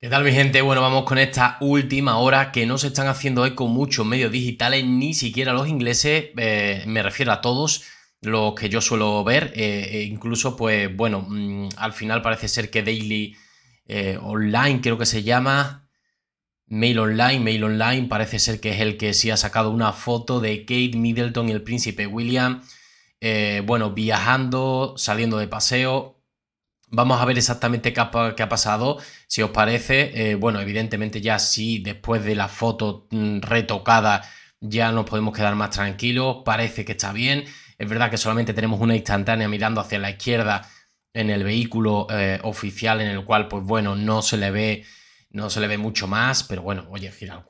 ¿Qué tal mi gente? Bueno, vamos con esta última hora que no se están haciendo eco muchos medios digitales, ni siquiera los ingleses, eh, me refiero a todos los que yo suelo ver, eh, e incluso pues bueno, mm, al final parece ser que Daily eh, Online creo que se llama, Mail Online, Mail Online parece ser que es el que sí ha sacado una foto de Kate Middleton y el príncipe William, bueno, viajando, saliendo de paseo, Vamos a ver exactamente qué ha, pasado, si os parece. Eh, bueno, evidentemente ya sí, después de la foto mm, retocada ya nos podemos quedar más tranquilos, parece que está bien. Es verdad que solamente tenemos una instantánea mirando hacia la izquierda en el vehículo eh, oficial en el cual, pues bueno, no se le ve no se le ve mucho más, pero bueno, oye, gira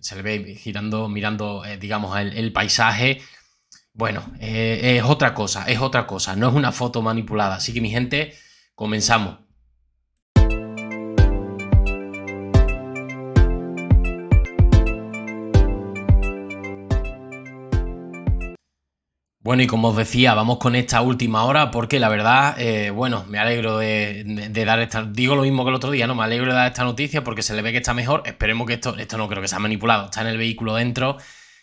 se le ve girando, mirando, eh, digamos, el, paisaje. Bueno, es otra cosa, es otra cosa, no es una foto manipulada. Así que mi gente, Comenzamos. Bueno, y como os decía, vamos con esta última hora porque la verdad, eh, bueno, me alegro de, dar esta... Digo lo mismo que el otro día, ¿no? Me alegro de dar esta noticia porque se le ve que está mejor. Esperemos que esto, esto no creo que se sea manipulado, está en el vehículo dentro.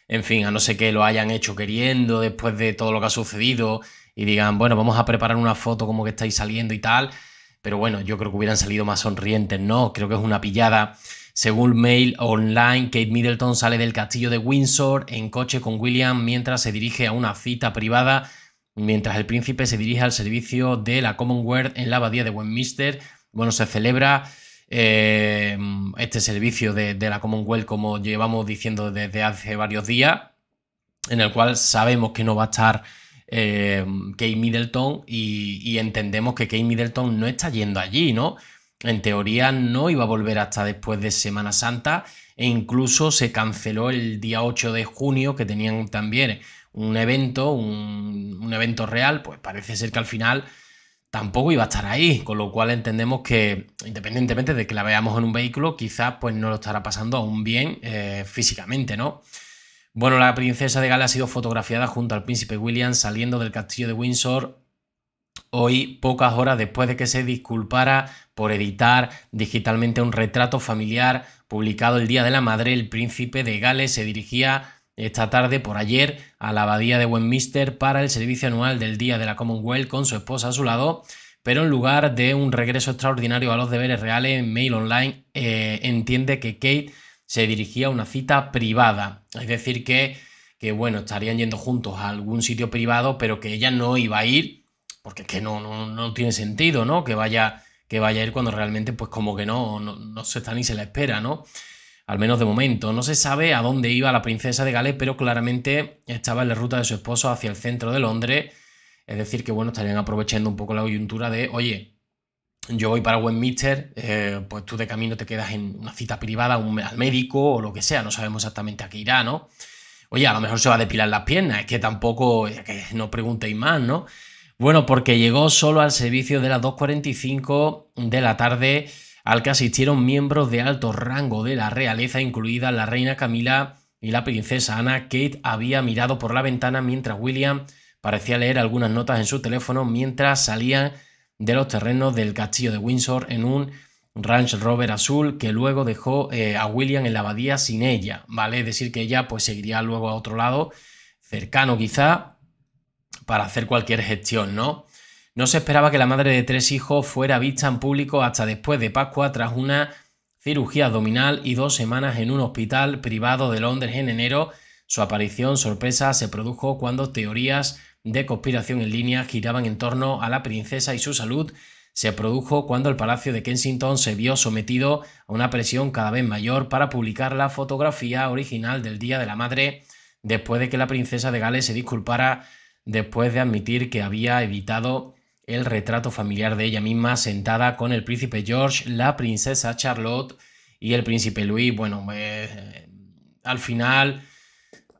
En fin, a no ser que lo hayan hecho queriendo después de todo lo que ha sucedido y digan, bueno, vamos a preparar una foto como que estáis saliendo y tal. Pero bueno, yo creo que hubieran salido más sonrientes, ¿no? Creo que es una pillada. Según Mail Online, Kate Middleton sale del castillo de Windsor en coche con William mientras se dirige a una cita privada, mientras el príncipe se dirige al servicio de la Commonwealth en la abadía de Westminster. Bueno, se celebra eh, este servicio de, de la Commonwealth como llevamos diciendo desde hace varios días, en el cual sabemos que no va a estar Em, Kate Middleton y, entendemos que Kate Middleton no está yendo allí, ¿no? En teoría no iba a volver hasta después de Semana Santa e incluso se canceló el día 8 de junio que tenían también un evento, un, evento real, pues parece ser que al final tampoco iba a estar ahí, con lo cual entendemos que independientemente de que la veamos en un vehículo, quizás pues no lo estará pasando aún bien eh, físicamente, ¿no? Bueno, la princesa de Gales ha sido fotografiada junto al príncipe William saliendo del castillo de Windsor hoy, pocas horas después de que se disculpara por editar digitalmente un retrato familiar publicado el Día de la Madre. El príncipe de Gales se dirigía esta tarde por ayer a la abadía de Westminster para el servicio anual del Día de la Commonwealth con su esposa a su lado, pero en lugar de un regreso extraordinario a los deberes reales, Mail Online eh, entiende que Kate se dirigía a una cita privada. Es decir, que, que bueno, estarían yendo juntos a algún sitio privado, pero que ella no iba a ir, porque es que no, no, tiene sentido, ¿no? Que vaya, que vaya a ir cuando realmente, pues como que no, no, se está ni se la espera, ¿no? al menos de momento. No se sabe a dónde iba la princesa de Gales, pero claramente estaba en la ruta de su esposo hacia el centro de Londres. Es decir, que bueno, estarían aprovechando un poco la coyuntura de, oye, yo voy para Westminster, eh, pues tú de camino te quedas en una cita privada al médico o lo que sea, no sabemos exactamente a qué irá, ¿no? Oye, a lo mejor se va a depilar las piernas, es que tampoco, no preguntéis más, ¿no? Bueno, porque llegó solo al servicio de las 2.45 de la tarde, al que asistieron miembros de alto rango de la realeza, incluida la reina Camila y la princesa Ana. Kate había mirado por la ventana mientras William parecía leer algunas notas en su teléfono mientras salían de los terrenos del castillo de Windsor en un Range Rover azul que luego dejó eh, a William en la abadía sin ella, ¿vale? Es decir, que ella pues seguiría luego a otro lado, cercano quizá, para hacer cualquier gestión, ¿no? No se esperaba que la madre de tres hijos fuera vista en público hasta después de Pascua tras una cirugía abdominal y dos semanas en un hospital privado de Londres en enero. Su aparición sorpresa se produjo cuando teorías de conspiración en línea giraban en torno a la princesa y su salud se produjo cuando el Palacio de Kensington se vio sometido a una presión cada vez mayor para publicar la fotografía original del Día de la Madre después de que la princesa de Gales se disculpara después de admitir que había evitado el retrato familiar de ella misma sentada con el príncipe George, la princesa Charlotte y el príncipe Louis. Bueno, pues, eh, al final,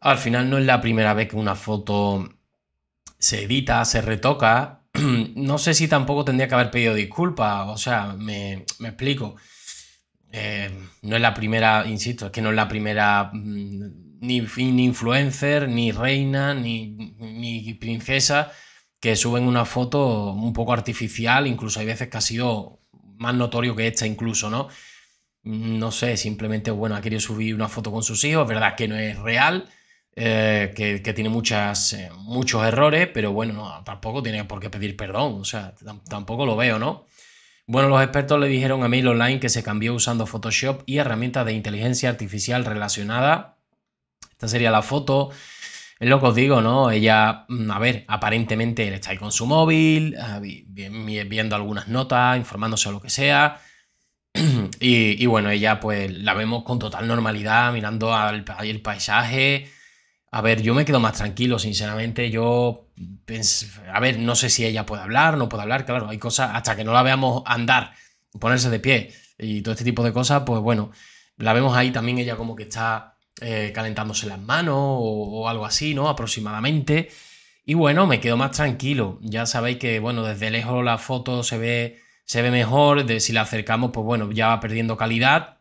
al final no es la primera vez que una foto se edita, se retoca. no sé si tampoco tendría que haber pedido disculpas, o sea, me, explico. Eh, no es la primera, insisto, es que no es la primera mm, ni, influencer, ni reina, ni, ni, princesa que suben una foto un poco artificial, incluso hay veces que ha sido más notorio que esta incluso, ¿no? No sé, simplemente, bueno, ha querido subir una foto con sus hijos, verdad que no es real, eh, que, tiene muchas, eh, muchos errores, pero bueno, tampoco tiene por qué pedir perdón, o sea, tampoco lo veo, ¿no? Bueno, los expertos le dijeron a Mail Online que se cambió usando Photoshop y herramientas de inteligencia artificial relacionada. Esta sería la foto. Es lo que os digo, ¿no? Ella, mm, a ver, aparentemente él está ahí con su móvil, ah, viendo algunas notas, informándose o lo que sea. Y, bueno, ella pues la vemos con total normalidad, mirando el al paisaje, a ver, yo me quedo más tranquilo, sinceramente. Yo, pues, a ver, no sé si ella puede hablar, no puede hablar, claro, hay cosas, hasta que no la veamos andar, ponerse de pie y todo este tipo de cosas, pues bueno, la vemos ahí también ella como que está eh, calentándose las manos o, algo así, ¿no? Aproximadamente. Y bueno, me quedo más tranquilo. Ya sabéis que, bueno, desde lejos la foto se ve, se ve mejor, de si la acercamos, pues bueno, ya va perdiendo calidad.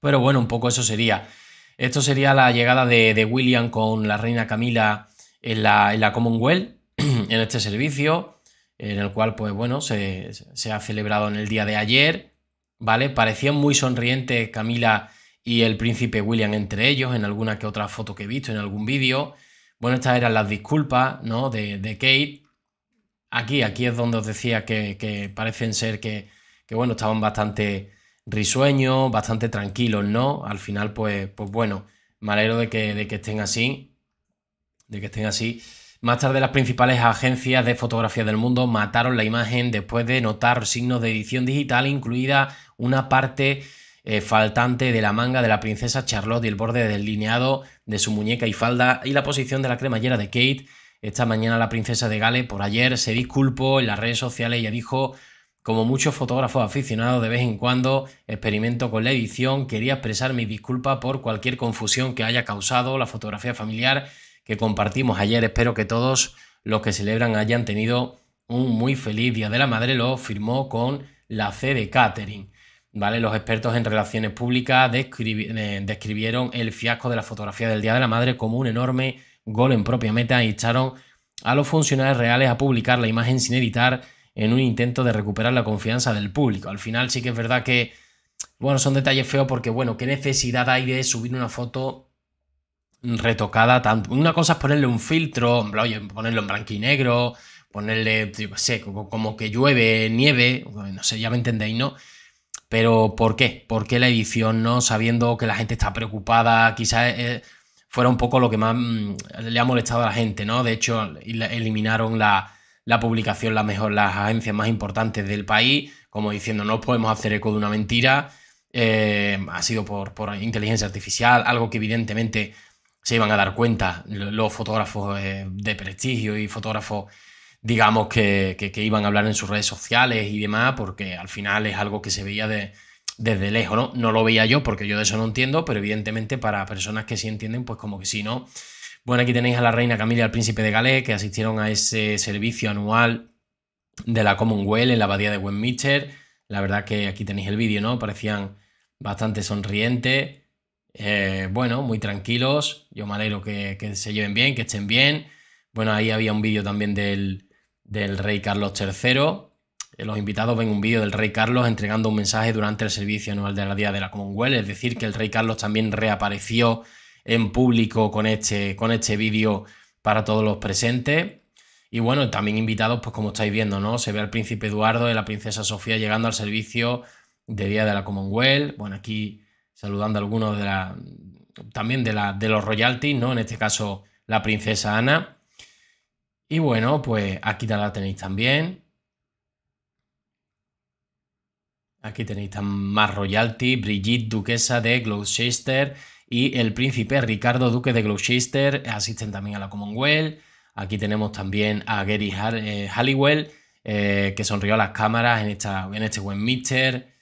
Pero bueno, un poco eso sería. Esto sería la llegada de, William con la reina Camila en la, Commonwealth, en este servicio, en el cual, pues bueno, se, ha celebrado en el día de ayer, ¿vale? Parecían muy sonrientes Camila y el príncipe William entre ellos, en alguna que otra foto que he visto, en algún vídeo. Bueno, estas eran las disculpas, ¿no? De, Kate. Aquí, aquí es donde os decía que, parecen ser que, que, bueno, estaban bastante Risueño, bastante tranquilos, ¿no? Al final, pues, pues bueno, me alegro de que, de que estén así, de que estén así. Más tarde, las principales agencias de fotografía del mundo mataron la imagen después de notar signos de edición digital, incluida una parte eh, faltante de la manga de la princesa Charlotte y el borde delineado de su muñeca y falda y la posición de la cremallera de Kate. Esta mañana la princesa de Gales por ayer se disculpó en las redes sociales, y dijo como muchos fotógrafos aficionados, de vez en cuando experimento con la edición. Quería expresar mi disculpa por cualquier confusión que haya causado la fotografía familiar que compartimos ayer. Espero que todos los que celebran hayan tenido un muy feliz Día de la Madre. Lo firmó con la C de Catering. ¿Vale? Los expertos en relaciones públicas eh, describieron el fiasco de la fotografía del Día de la Madre como un enorme gol en propia meta y echaron a los funcionarios reales a publicar la imagen sin editar en un intento de recuperar la confianza del público. Al final sí que es verdad que, bueno, son detalles feos porque, bueno, ¿qué necesidad hay de subir una foto retocada Una cosa es ponerle un filtro, oye, ponerlo en blanco y negro, ponerle, yo sé, como que llueve, nieve, no sé, ya me entendéis, ¿no? Pero ¿por qué? ¿Por qué la edición, no? Sabiendo que la gente está preocupada, quizás... Eh, fuera un poco lo que más mm, le ha molestado a la gente, ¿no? De hecho, eliminaron la, la publicación la mejor, las agencias más importantes del país, como diciendo no podemos hacer eco de una mentira, eh, ha sido por, inteligencia artificial, algo que evidentemente se iban a dar cuenta los fotógrafos eh, de prestigio y fotógrafos, digamos, que, iban a hablar en sus redes sociales y demás, porque al final es algo que se veía de, desde lejos, ¿no? No lo veía yo porque yo de eso no entiendo, pero evidentemente para personas que sí entienden, pues como que sí, ¿no? Bueno, aquí tenéis a la reina Camila y al príncipe de Gales que asistieron a ese servicio anual de la Commonwealth en la abadía de Westminster. La verdad que aquí tenéis el vídeo, ¿no? Parecían bastante sonrientes, eh, bueno, muy tranquilos. Yo me alegro que, se lleven bien, que estén bien. Bueno, ahí había un vídeo también del, del rey Carlos III. Eh, los invitados ven un vídeo del rey Carlos entregando un mensaje durante el servicio anual de la Día de la Commonwealth, es decir, que el rey Carlos también reapareció en público con este, con este vídeo para todos los presentes. Y bueno, también invitados, pues como estáis viendo, ¿no? Se ve al príncipe Eduardo y la princesa Sofía llegando al servicio de Día de la Commonwealth. Bueno, aquí saludando a algunos de la, también de, la, de los royalties, ¿no? En este caso, la princesa Ana. Y bueno, pues aquí la tenéis también. Aquí tenéis más royalty, Brigitte, duquesa de Gloucester y el príncipe Ricardo, duque de Gloucester, asisten también a la Commonwealth. Aquí tenemos también a Gary eh, Halliwell, eh, que sonrió a las cámaras en, esta, en este Westminster.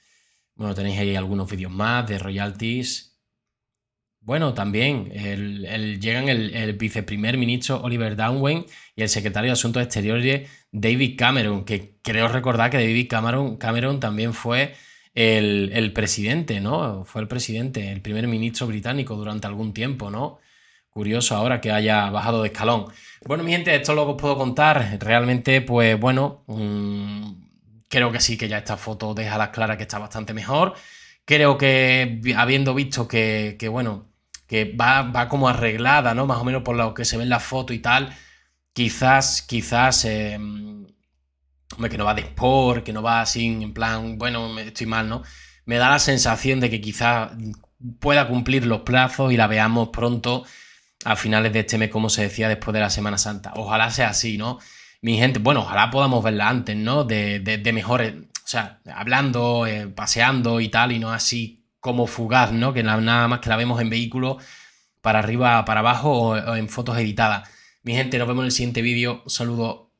Bueno, tenéis ahí algunos vídeos más de royalties. Bueno, también llegan el, viceprimer ministro Oliver Downwen y el secretario de Asuntos Exteriores David Cameron, que creo recordar que David Cameron, Cameron también fue el, presidente, ¿no? Fue el presidente, el primer ministro británico durante algún tiempo, ¿no? Curioso ahora que haya bajado de escalón. Bueno, mi gente, esto lo que os puedo contar. Realmente, pues bueno, mm, creo que sí, que ya esta foto deja las claras que está bastante mejor. Creo que habiendo visto que, bueno, que va, como arreglada, ¿no? Más o menos por lo que se ve en la foto y tal, quizás, quizás... Eh, hombre, que no va de sport, que no va así en plan, bueno, estoy mal, ¿no? Me da la sensación de que quizás pueda cumplir los plazos y la veamos pronto a finales de este mes, como se decía, después de la Semana Santa. Ojalá sea así, ¿no? Mi gente, bueno, ojalá podamos verla antes, ¿no? De, de, mejores, o sea, hablando, eh, paseando y tal, y no así como fugaz, ¿no? Que nada más que la vemos en vehículo para arriba, para abajo o, en fotos editadas. Mi gente, nos vemos en el siguiente vídeo. Saludos. saludo.